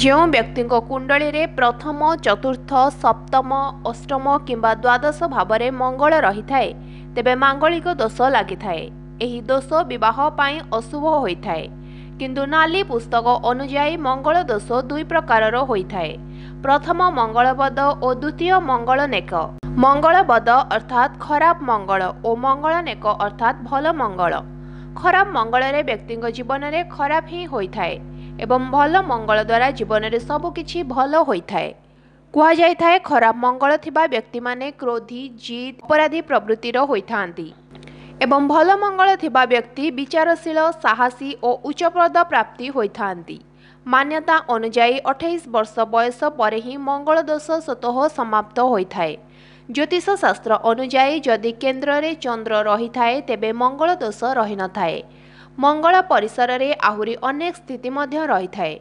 ଯେଉଁ ବ୍ୟକ୍ତିଙ୍କ କୁଣ୍ଡଳୀରେ ପ୍ରଥମ ଚତୁର୍ଥ ସପ୍ତମ ଅଷ୍ଟମ କିମ୍ବା ଦ୍ୱାଦଶ ଭାବରେ ମଙ୍ଗଳ ରହିଥାଏ ତେବେ ମାଙ୍ଗଳିକ ଦୋଷ ଲାଗିଥାଏ ଏହି ଦୋଷ ବିବାହ ପାଇଁ ଅଶୁଭ ହୋଇଥାଏ କିନ୍ତୁ ନାଲି ପୁସ୍ତକ ଅନୁଯାୟୀ ମଙ୍ଗଳ ଦୋଷ ଦୁଇ ପ୍ରକାରର ହୋଇଥାଏ ପ୍ରଥମ ମଙ୍ଗଳବଦ ଓ ଦ୍ୱିତୀୟ ମଙ୍ଗଳ ନେକ ମଙ୍ଗଳବଦ ଅର୍ଥାତ୍ ଖରାପ ମଙ୍ଗଳ ଓ ମଙ୍ଗଳ ନେକ ଅର୍ଥାତ୍ ଭଲ ମଙ୍ଗଳ ଖରାପ ମଙ୍ଗଳରେ ବ୍ୟକ୍ତିଙ୍କ ଜୀବନରେ ଖରାପ ହିଁ ହୋଇଥାଏ ଏବଂ ଭଲ ମଙ୍ଗଳ ଦ୍ୱାରା ଜୀବନରେ ସବୁକିଛି ଭଲ ହୋଇଥାଏ କୁହାଯାଇଥାଏ ଖରାପ ମଙ୍ଗଳ ଥିବା ବ୍ୟକ୍ତିମାନେ କ୍ରୋଧୀ ଜିଦ୍ ଅପରାଧୀ ପ୍ରବୃତ୍ତିର ହୋଇଥାନ୍ତି ଏବଂ ଭଲ ମଙ୍ଗଳ ଥିବା ବ୍ୟକ୍ତି ବିଚାରଶୀଳ ସାହସୀ ଓ ଉଚ୍ଚପ୍ରଦ ପ୍ରାପ୍ତି ହୋଇଥାନ୍ତି ମାନ୍ୟତା ଅନୁଯାୟୀ ଅଠେଇଶ ବର୍ଷ ବୟସ ପରେ ହିଁ ମଙ୍ଗଳ ଦୋଷ ସ୍ୱତଃ ସମାପ୍ତ ହୋଇଥାଏ ଜ୍ୟୋତିଷ ଶାସ୍ତ୍ର ଅନୁଯାୟୀ ଯଦି କେନ୍ଦ୍ରରେ ଚନ୍ଦ୍ର ରହିଥାଏ ତେବେ ମଙ୍ଗଳ ଦୋଷ ରହିନଥାଏ ମଙ୍ଗଳ ପରିସରରେ ଆହୁରି ଅନେକ ସ୍ଥିତି ମଧ୍ୟ ରହିଥାଏ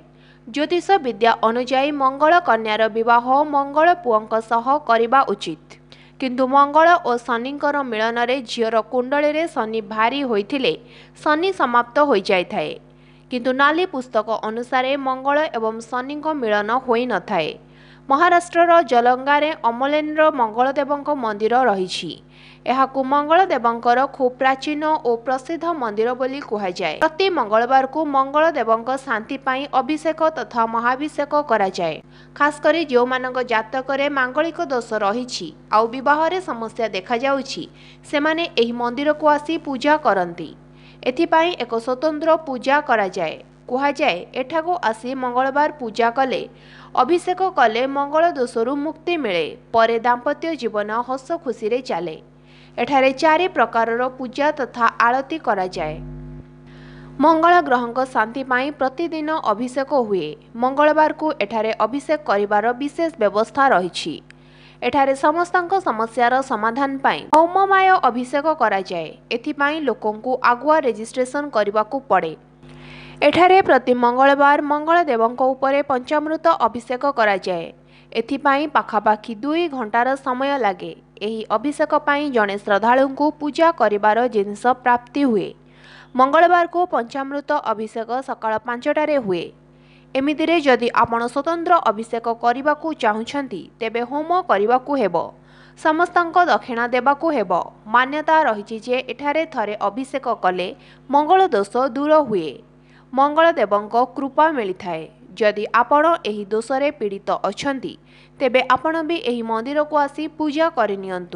ଜ୍ୟୋତିଷ ବିଦ୍ୟା ଅନୁଯାୟୀ ମଙ୍ଗଳ କନ୍ୟାର ବିବାହ ମଙ୍ଗଳ ପୁଅଙ୍କ ସହ କରିବା ଉଚିତ କିନ୍ତୁ ମଙ୍ଗଳ ଓ ଶନିଙ୍କର ମିଳନରେ ଝିଅର କୁଣ୍ଡଳୀରେ ଶନି ଭାରି ହୋଇଥିଲେ ଶନି ସମାପ୍ତ ହୋଇଯାଇଥାଏ କିନ୍ତୁ ନାଲି ପୁସ୍ତକ ଅନୁସାରେ ମଙ୍ଗଳ ଏବଂ ଶନିଙ୍କ ମିଳନ ହୋଇନଥାଏ ମହାରାଷ୍ଟ୍ରର ଜଲଙ୍ଗାରେ ଅମଲେନ୍ର ମଙ୍ଗଳଦେବଙ୍କ ମନ୍ଦିର ରହିଛି ଏହାକୁ ମଙ୍ଗଳଦେବଙ୍କର ଖୁବ୍ ପ୍ରାଚୀନ ଓ ପ୍ରସିଦ୍ଧ ମନ୍ଦିର ବୋଲି କୁହାଯାଏ ପ୍ରତି ମଙ୍ଗଳବାରକୁ ମଙ୍ଗଳଦେବଙ୍କ ଶାନ୍ତି ପାଇଁ ଅଭିଷେକ ତଥା ମହାଭିଷେକ କରାଯାଏ ଖାସ୍ କରି ଯେଉଁମାନଙ୍କ ଜାତକରେ ମାଙ୍ଗଳିକ ଦୋଷ ରହିଛି ଆଉ ବିବାହରେ ସମସ୍ୟା ଦେଖାଯାଉଛି ସେମାନେ ଏହି ମନ୍ଦିରକୁ ଆସି ପୂଜା କରନ୍ତି ଏଥିପାଇଁ ଏକ ସ୍ୱତନ୍ତ୍ର ପୂଜା କରାଯାଏ କୁହାଯାଏ ଏଠାକୁ ଆସି ମଙ୍ଗଳବାର ପୂଜା କଲେ ଅଭିଷେକ କଲେ ମଙ୍ଗଳ ଦୋଷରୁ ମୁକ୍ତି ମିଳେ ପରେ ଦାମ୍ପତ୍ୟ ଜୀବନ ହସ ଖୁସିରେ ଚାଲେ ଏଠାରେ ଚାରି ପ୍ରକାରର ପୂଜା ତଥା ଆଳତୀ କରାଯାଏ ମଙ୍ଗଳ ଗ୍ରହଙ୍କ ଶାନ୍ତି ପାଇଁ ପ୍ରତିଦିନ ଅଭିଷେକ ହୁଏ ମଙ୍ଗଳବାରକୁ ଏଠାରେ ଅଭିଷେକ କରିବାର ବିଶେଷ ବ୍ୟବସ୍ଥା ରହିଛି ଏଠାରେ ସମସ୍ତଙ୍କ ସମସ୍ୟାର ସମାଧାନ ପାଇଁ ହୋମମାୟ ଅଭିଷେକ କରାଯାଏ ଏଥିପାଇଁ ଲୋକଙ୍କୁ ଆଗୁଆ ରେଜିଷ୍ଟ୍ରେସନ କରିବାକୁ ପଡ଼େ ଏଠାରେ ପ୍ରତି ମଙ୍ଗଳବାର ମଙ୍ଗଳଦେବଙ୍କ ଉପରେ ପଞ୍ଚାମୃତ ଅଭିଷେକ କରାଯାଏ ଏଥିପାଇଁ ପାଖାପାଖି ଦୁଇ ଘଣ୍ଟାର ସମୟ ଲାଗେ ଏହି ଅଭିଷେକ ପାଇଁ ଜଣେ ଶ୍ରଦ୍ଧାଳୁଙ୍କୁ ପୂଜା କରିବାର ଜିନିଷ ପ୍ରାପ୍ତି ହୁଏ ମଙ୍ଗଳବାରକୁ ପଞ୍ଚାମୃତ ଅଭିଷେକ ସକାଳ ପାଞ୍ଚଟାରେ ହୁଏ ଏମିତିରେ ଯଦି ଆପଣ ସ୍ୱତନ୍ତ୍ର ଅଭିଷେକ କରିବାକୁ ଚାହୁଁଛନ୍ତି ତେବେ ହୋମ କରିବାକୁ ହେବ ସମସ୍ତଙ୍କ ଦକ୍ଷିଣା ଦେବାକୁ ହେବ ମାନ୍ୟତା ରହିଛି ଯେ ଏଠାରେ ଥରେ ଅଭିଷେକ କଲେ ମଙ୍ଗଳ ଦୋଷ ଦୂର ହୁଏ ମଙ୍ଗଳଦେବଙ୍କ କୃପା ମିଳିଥାଏ ଯଦି ଆପଣ ଏହି ଦୋଷରେ ପୀଡ଼ିତ ଅଛନ୍ତି ତେବେ ଆପଣ ବି ଏହି ମନ୍ଦିରକୁ ଆସି ପୂଜା କରିନିଅନ୍ତୁ